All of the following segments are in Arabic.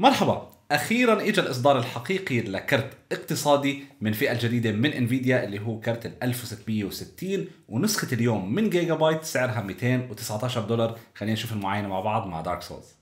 مرحبا اخيرا اجى الاصدار الحقيقي لكرت اقتصادي من فئه جديده من انفيديا اللي هو كرت ال 1660 ونسخه اليوم من جيجا بايت سعرها 219 دولار خلينا نشوف المعاينه مع بعض مع دارك سولز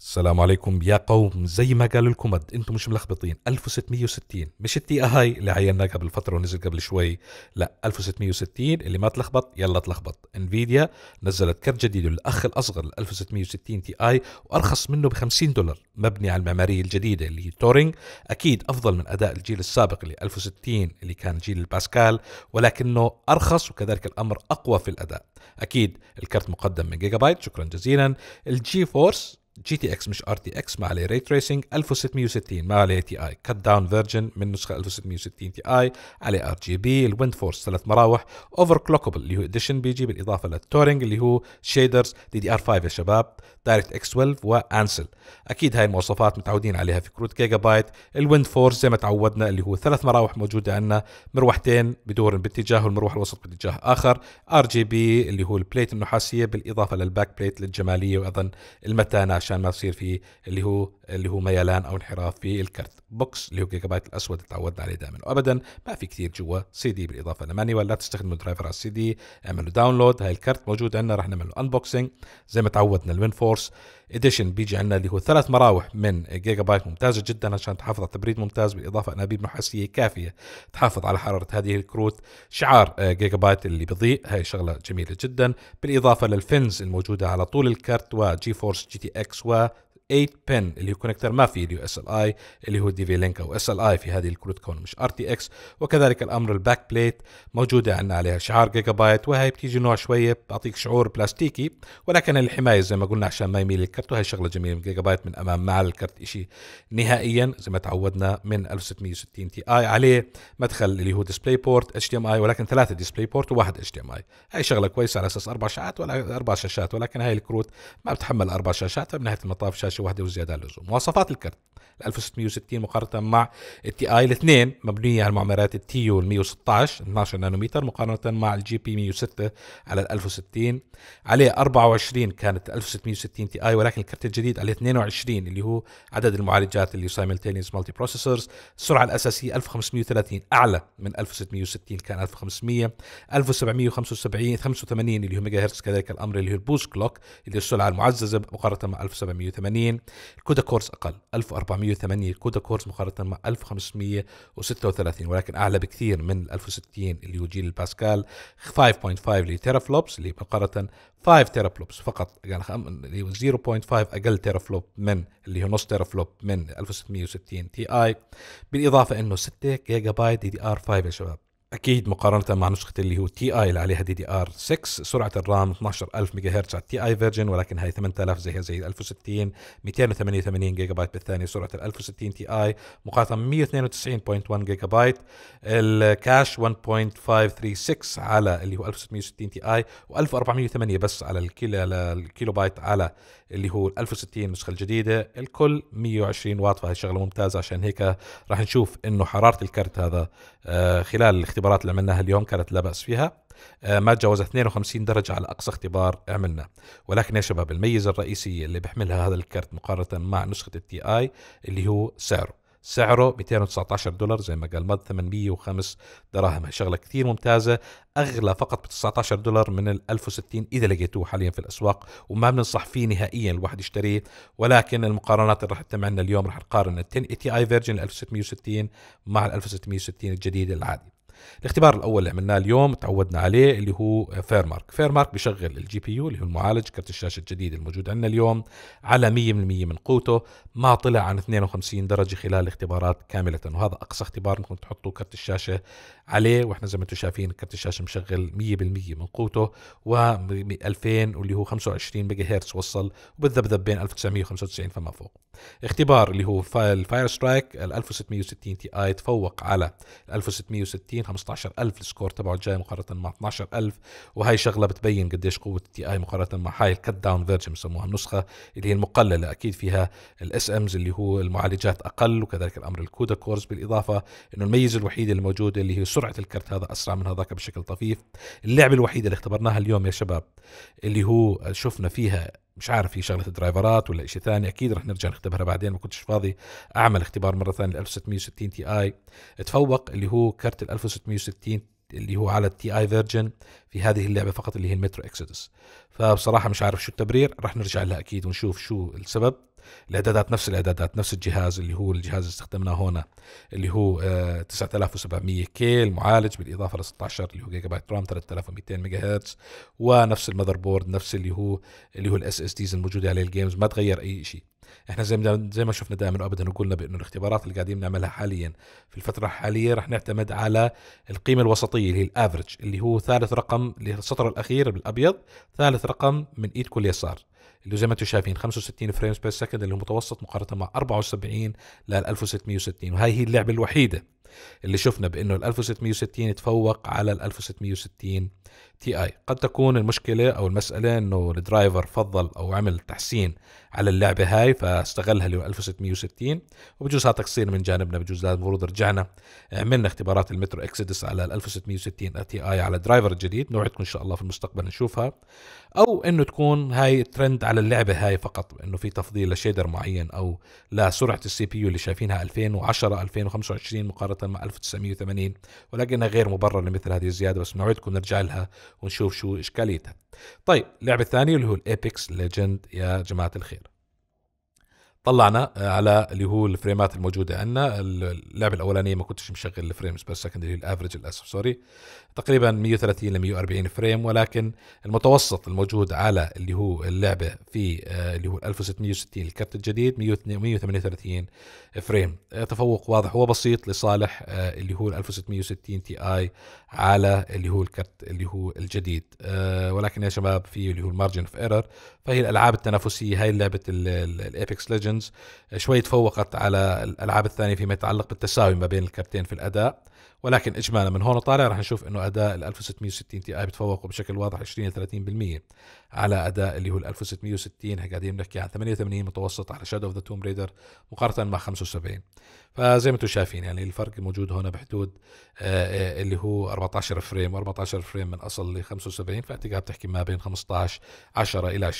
السلام عليكم يا قوم زي ما قالوا لكم انتم مش ملخبطين 1660 مش التي هاي اللي عيناها قبل فتره ونزل قبل شوي لا 1660 اللي ما تلخبط يلا تلخبط انفيديا نزلت كرت جديد للاخ الاصغر 1660 تي اي وارخص منه ب 50 دولار مبني على المعماريه الجديده اللي هي تورينج اكيد افضل من اداء الجيل السابق اللي 1060 اللي كان جيل الباسكال ولكنه ارخص وكذلك الامر اقوى في الاداء اكيد الكرت مقدم من جيجا بايت شكرا جزيلا الجي فورس جي تي اكس مش ار تي اكس ما عليه ري تريسنج 1660 ما عليه تي اي كت داون فيرجن من نسخه 1660 تي اي عليه ار جي بي الويند فورس ثلاث مراوح اوفر كلوكبل اللي هو اديشن بيجي بالاضافه للتورنج اللي هو شيدرز دي دي ار 5 يا شباب دايركت اكس 12 وانسل اكيد هاي المواصفات متعودين عليها في كروت جيجا بايت الويند فورس زي ما تعودنا اللي هو ثلاث مراوح موجوده عندنا مروحتين بدورن باتجاه والمروحه الوسط باتجاه اخر ار جي بي اللي هو البليت النحاسيه بالاضافه للباك بليت للجماليه وايضا المتانه عشان ما تصير في اللي هو اللي هو ميلان او انحراف في الكرت بوكس اللي هو جيجا بايت الاسود اللي تعودنا عليه دائما وابدا ما في كثير جوا سي دي بالاضافه لمانيوال لا تستخدموا درايفر على السي دي اعملوا داونلود هاي الكرت موجود عندنا راح نعمل انبوكسنج زي ما تعودنا الوين فورس اديشن بيجي عندنا اللي هو ثلاث مراوح من جيجا بايت ممتازه جدا عشان تحافظ على تبريد ممتاز بالاضافه انابيب نحاسيه كافيه تحافظ على حراره هذه الكروت شعار آه، جيجا بايت اللي بضيء هاي شغله جميله جدا بالاضافه للفنز الموجوده على طول الكرت وجي فورس جي تي اكس و 8 بن اللي هو كونكتر ما فيه اليو اس ال اي اللي هو دي في لينك او اس ال اي في هذه الكروت كون مش ار تي اكس وكذلك الامر الباك بليت موجوده عندنا عليها شعار جيجا بايت وهي بتيجي نوع شويه بتعطيك شعور بلاستيكي ولكن الحمايه زي ما قلنا عشان ما يميل الكرت وهي شغله جميله من جيجا بايت من امام مع الكرت شيء نهائيا زي ما تعودنا من 1660 تي اي عليه مدخل اللي هو ديسبلاي بورت اتش دي ام اي ولكن ثلاثه ديسبلاي بورت وواحد اتش دي ام اي هاي شغله كويسه على اساس اربع شاشات ولا اربع شاشات ولكن هاي الكروت ما بتحمل اربع شاشات فبنهايه المطاف شاشه شاشة واحدة وزيادة على اللزوم مواصفات الكرت 1660 مقارنة مع التي اي الاثنين مبنية على معمارات التي يو 116 12 نانومتر مقارنة مع الجي بي 106 على 1060 عليه 24 كانت 1660 تي اي ولكن الكرت الجديد عليه 22 اللي هو عدد المعالجات اللي سايملتينيوس مالتي بروسيسورز السرعة الأساسية 1530 أعلى من 1660 كان 1500 1775 85 اللي هو ميجا هرتز كذلك الأمر اللي هو البوست كلوك اللي السرعة المعززة مقارنة مع 1780 2 الكودا كورس اقل 1408 الكودا كورس مقارنه مع 1536 ولكن اعلى بكثير من 1060 اللي هو جيل الباسكال 5.5 اللي تيرا فلوبس اللي مقارنه 5 تيرا فلوبس فقط يعني 0.5 اقل تيرا فلوب من اللي هو نص تيرا فلوب من 1660 تي اي بالاضافه انه 6 جيجا بايت دي دي ار 5 يا شباب اكيد مقارنه مع نسخه اللي هو تي اي اللي عليها دي دي ار 6 سرعه الرام 12000 ميجا هرتز على تي اي فيرجن ولكن هي 8000 زيها زي ال 1060 288 جيجا بايت بالثانيه سرعه ال 1060 تي اي مقارنه 192.1 جيجا بايت الكاش 1.536 على اللي هو 1660 تي اي و1408 بس على الكيلو بايت على اللي هو 1060 النسخه الجديده الكل 120 واط فهي شغله ممتازه عشان هيك راح نشوف انه حراره الكرت هذا آه، خلال الاختبارات اللي عملناها اليوم كانت لا باس فيها آه، ما تجاوزت 52 درجة على أقصى اختبار عملنا ولكن يا شباب الميزة الرئيسية اللي بحملها هذا الكرت مقارنة مع نسخة التي آي اللي هو سعره سعره 219 دولار زي ما قال مد 805 دراهم شغلة كثير ممتازة أغلى فقط ب 19 دولار من ال 1060 إذا لقيتوه حاليا في الأسواق وما بننصح فيه نهائيا الواحد يشتريه ولكن المقارنات اللي راح تتم عندنا اليوم راح نقارن ال 1080 اي فيرجن 1660 مع ال 1660 الجديد العادي الاختبار الاول اللي عملناه اليوم تعودنا عليه اللي هو فير مارك فير مارك بيشغل الجي بي يو اللي هو المعالج كرت الشاشه الجديد الموجود عندنا اليوم على 100% من قوته ما طلع عن 52 درجه خلال الاختبارات كامله وهذا اقصى اختبار ممكن تحطوا كرت الشاشه عليه واحنا زي ما انتم شايفين كرت الشاشه مشغل 100% من قوته و 2000 واللي هو 25 ميجا هرتز وصل وبالذبذب بين 1995 فما فوق اختبار اللي هو الفاير سترايك ال 1660 تي اي تفوق على ال 1660 15000 السكور تبعه الجاي مقارنه مع 12000 وهي شغله بتبين قديش قوه التي اي مقارنه مع هاي الكت داون فيرجن بسموها النسخه اللي هي المقلله اكيد فيها الاس امز اللي هو المعالجات اقل وكذلك الامر الكودا كورز بالاضافه انه الميزه الوحيده الموجوده اللي هي سرعه الكرت هذا اسرع من هذاك بشكل طفيف اللعبه الوحيده اللي اختبرناها اليوم يا شباب اللي هو شفنا فيها مش عارف هي شغله الدرايفرات ولا شيء ثاني اكيد رح نرجع نختبرها بعدين ما كنتش فاضي اعمل اختبار مره ثانيه ال 1660 تي اي تفوق اللي هو كرت ال 1660 اللي هو على التي اي فيرجن في هذه اللعبه فقط اللي هي المترو اكسيدس فبصراحه مش عارف شو التبرير رح نرجع لها اكيد ونشوف شو السبب الاعدادات نفس الاعدادات نفس الجهاز اللي هو الجهاز اللي استخدمناه هنا اللي هو 9700 كي المعالج بالاضافه ل 16 اللي هو جيجا بايت رام 3200 ميجا هرتز ونفس المذر بورد نفس اللي هو اللي هو الاس اس ديز الموجوده عليه الجيمز ما تغير اي شيء احنا زي ما زي ما شفنا دائما وابدا وقلنا بانه الاختبارات اللي قاعدين نعملها حاليا في الفتره الحاليه رح نعتمد على القيمه الوسطيه اللي هي الافرج اللي هو ثالث رقم اللي السطر الاخير بالابيض ثالث رقم من ايدكم اليسار اللي زي ما انتم شايفين 65 فريمز بير سكند اللي هو متوسط مقارنه مع 74 لل 1660 وهي هي اللعبه الوحيده اللي شفنا بانه ال 1660 تفوق على ال 1660 تي اي قد تكون المشكله او المساله انه الدرايفر فضل او عمل تحسين على اللعبه هاي فاستغلها لل 1660 وبجوز هذا تقصير من جانبنا بجوز المفروض رجعنا عملنا اختبارات المترو اكسدس على ال 1660 تي اي على درايفر جديد نوعدكم ان شاء الله في المستقبل نشوفها او انه تكون هاي ترند على اللعبه هاي فقط انه في تفضيل لشيدر معين او لسرعه السي بي يو اللي شايفينها 2010 2025 مقارنه مقارنة مع 1980 ولكنها غير مبررة لمثل هذه الزيادة بس نعيدكم نرجع لها ونشوف شو إشكاليتها طيب اللعبة الثانية اللي هو الإيبكس ليجند يا جماعة الخير طلعنا آه، على اللي هو الفريمات الموجوده عندنا اللعبه الاولانيه ما كنتش مشغل الفريمز بس هو الافرج للاسف سوري تقريبا 130 ل 140 فريم ولكن المتوسط الموجود على اللي هو اللعبه في آه، اللي هو 1660 الكرت الجديد 138 فريم آه، تفوق واضح وبسيط لصالح اللي هو 1660 تي اي على اللي هو الكرت اللي هو الجديد ولكن يا شباب في اللي هو المارجن اوف ايرور فهي الالعاب التنافسيه هاي لعبه الابيكس ليجند ليجندز شوي تفوقت على الالعاب الثانيه فيما يتعلق بالتساوي ما بين الكابتين في الاداء ولكن اجمالا من هون وطالع رح نشوف انه اداء ال 1660 تي اي بتفوقوا بشكل واضح 20 30% على اداء اللي هو ال 1660 قاعدين بنحكي عن 88 متوسط على شادو اوف ذا توم ريدر مقارنه مع 75 فزي ما انتم شايفين يعني الفرق الموجود هنا بحدود آه، آه، اللي هو 14 فريم و 14 فريم من اصل ل 75 فانت قاعد تحكي ما بين 15 10 الى 20%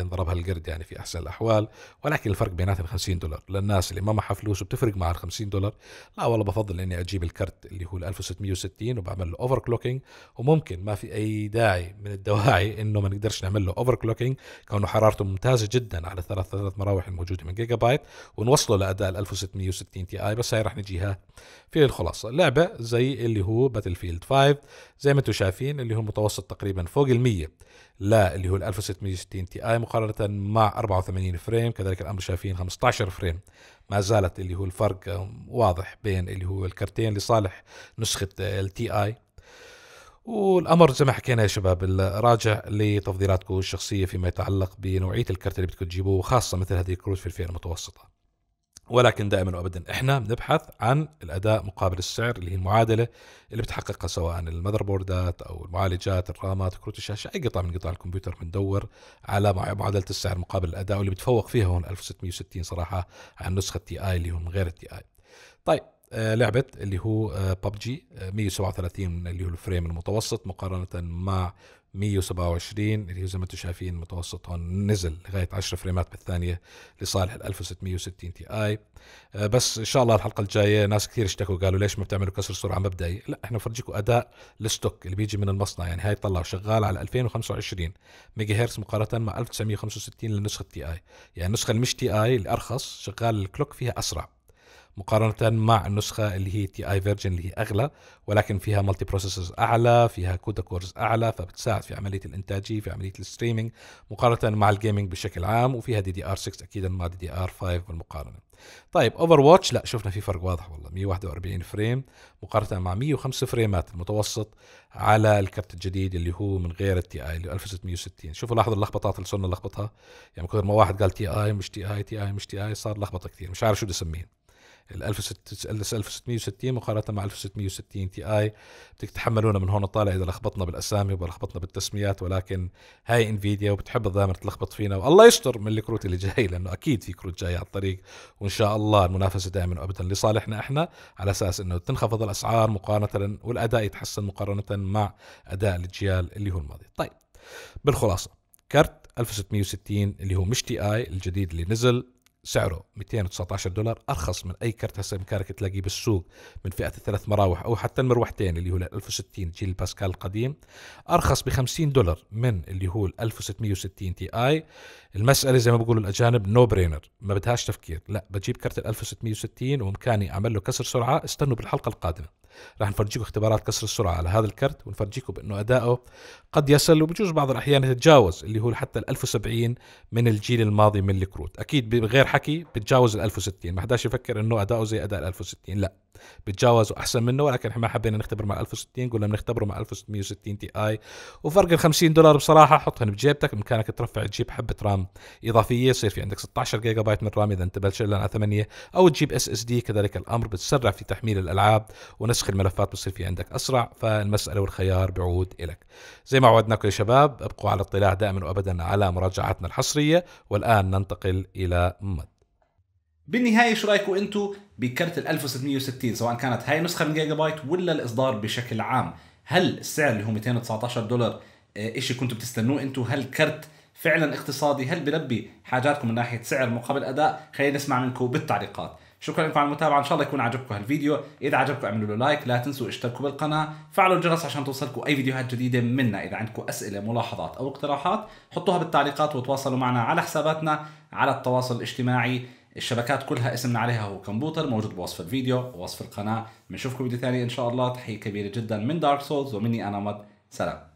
انضربها القرد يعني في احسن الاحوال ولكن الفرق بيناتهم 50 دولار للناس اللي ما معها فلوس وبتفرق مع ال 50 دولار لا والله بفضل اني اجيب الكرت اللي هو ال 1660 وبعمل له اوفر كلوكينج وممكن ما في اي داعي من الدواعي انه ما نقدرش نعمل له اوفر كلوكينج كونه حرارته ممتازه جدا على ثلاث ثلاث مراوح الموجوده من جيجا بايت ونوصله لاداء ال 1660 تي اي بس هي رح نجيها في الخلاصه لعبه زي اللي هو باتل فيلد 5 زي ما انتم شايفين اللي هو متوسط تقريبا فوق ال 100 لا اللي هو ال 1660 تي اي مقارنه مع 84 فريم كذلك الامر شايفين 15 فريم ما زالت اللي هو الفرق واضح بين اللي هو الكرتين لصالح نسخه التي اي والامر زي ما حكينا يا شباب راجع لتفضيلاتكم الشخصيه فيما يتعلق بنوعيه الكرت اللي بدكم تجيبوه خاصه مثل هذه الكروت في الفئه المتوسطه ولكن دائما وابدا احنا بنبحث عن الاداء مقابل السعر اللي هي المعادله اللي بتحققها سواء المذر بوردات او المعالجات الرامات كروت الشاشه اي قطعه من قطع الكمبيوتر بندور على معادله السعر مقابل الاداء واللي بتفوق فيها هون 1660 صراحه عن نسخه تي اي اللي هو من غير التي اي طيب آه، لعبه اللي هو آه، ببجي 137 آه، اللي هو الفريم المتوسط مقارنه مع 127 اللي هو زي ما انتم شايفين متوسط هون نزل لغايه 10 فريمات بالثانيه لصالح ال 1660 تي اي بس ان شاء الله الحلقه الجايه ناس كثير اشتكوا قالوا ليش ما بتعملوا كسر سرعه مبدئي لا احنا بفرجيكم اداء الستوك اللي بيجي من المصنع يعني هاي طلع شغال على 2025 ميجا هرتز مقارنه مع 1965 للنسخه تي اي يعني النسخه المش تي اي الارخص شغال الكلوك فيها اسرع مقارنة مع النسخة اللي هي تي اي فيرجن اللي هي اغلى ولكن فيها مالتي بروسيسرز اعلى فيها كودا كورز اعلى فبتساعد في عملية الانتاجية في عملية الستريمينج مقارنة مع الجيمنج بشكل عام وفيها دي دي ار 6 اكيدا مع دي دي ار 5 بالمقارنة طيب اوفر واتش لا شفنا في فرق واضح والله 141 فريم مقارنة مع 105 فريمات المتوسط على الكرت الجديد اللي هو من غير التي اي اللي 1660 شوفوا لاحظوا اللخبطات اللي صرنا نلخبطها يعني كثر ما واحد قال تي اي مش تي اي تي اي مش تي اي صار لخبطه كثير مش عارف شو بدي اسميه ال 1660 مقارنه مع 1660 تي اي بدك تحملونا من هون طالع اذا لخبطنا بالاسامي ولخبطنا بالتسميات ولكن هاي انفيديا وبتحب دائما تلخبط فينا والله يستر من الكروت اللي جاي لانه اكيد في كروت جاي على الطريق وان شاء الله المنافسه دائما وابدا لصالحنا احنا على اساس انه تنخفض الاسعار مقارنه والاداء يتحسن مقارنه مع اداء الاجيال اللي هو الماضي طيب بالخلاصه كارت 1660 اللي هو مش تي اي الجديد اللي نزل سعره 219 دولار ارخص من اي كرت هسه بامكانك تلاقيه بالسوق من فئه الثلاث مراوح او حتى المروحتين اللي هو ال 1060 جيل الباسكال القديم ارخص ب 50 دولار من اللي هو ال 1660 تي اي المساله زي ما بيقولوا الاجانب نو no برينر ما بدهاش تفكير لا بجيب كرت ال 1660 وامكاني اعمل له كسر سرعه استنوا بالحلقه القادمه راح نفرجيكم اختبارات كسر السرعه على هذا الكرت ونفرجيكم بانه اداؤه قد يصل وبجوز بعض الاحيان يتجاوز اللي هو حتى ال 1070 من الجيل الماضي من الكروت اكيد بغير الحكي بتجاوز ال 1060 ما حداش يفكر انه اداؤه زي اداء ال 1060 لا بتجاوزوا احسن منه ولكن احنا ما حبينا نختبر مع 1060 قلنا بنختبره مع 1660 تي اي وفرق ال 50 دولار بصراحه حطهم بجيبتك بامكانك ترفع تجيب حبه رام اضافيه يصير في عندك 16 جيجا بايت من رام اذا انت بلشل على 8 او تجيب اس اس دي كذلك الامر بتسرع في تحميل الالعاب ونسخ الملفات بصير في عندك اسرع فالمساله والخيار بيعود الك زي ما وعدناكم يا شباب ابقوا على اطلاع دائما وابدا على مراجعاتنا الحصريه والان ننتقل الى مد بالنهايه شو رايكم أنتو بكرت ال 1660 سواء كانت هاي نسخه من جيجا بايت ولا الاصدار بشكل عام هل السعر اللي هو 219 دولار آه، شيء كنتوا بتستنوه أنتو هل كرت فعلا اقتصادي هل بلبي حاجاتكم من ناحيه سعر مقابل اداء خلينا نسمع منكم بالتعليقات شكرا لكم على المتابعه ان شاء الله يكون عجبكم هالفيديو اذا عجبكم اعملوا له لايك لا تنسوا اشتركوا بالقناه فعلوا الجرس عشان توصلكم اي فيديوهات جديده منا اذا عندكم اسئله ملاحظات او اقتراحات حطوها بالتعليقات وتواصلوا معنا على حساباتنا على التواصل الاجتماعي الشبكات كلها اسمنا عليها هو كمبوتر موجود بوصف الفيديو ووصف القناه بنشوفكم فيديو ثاني ان شاء الله تحيه كبيره جدا من دارك سولز ومني انا مد سلام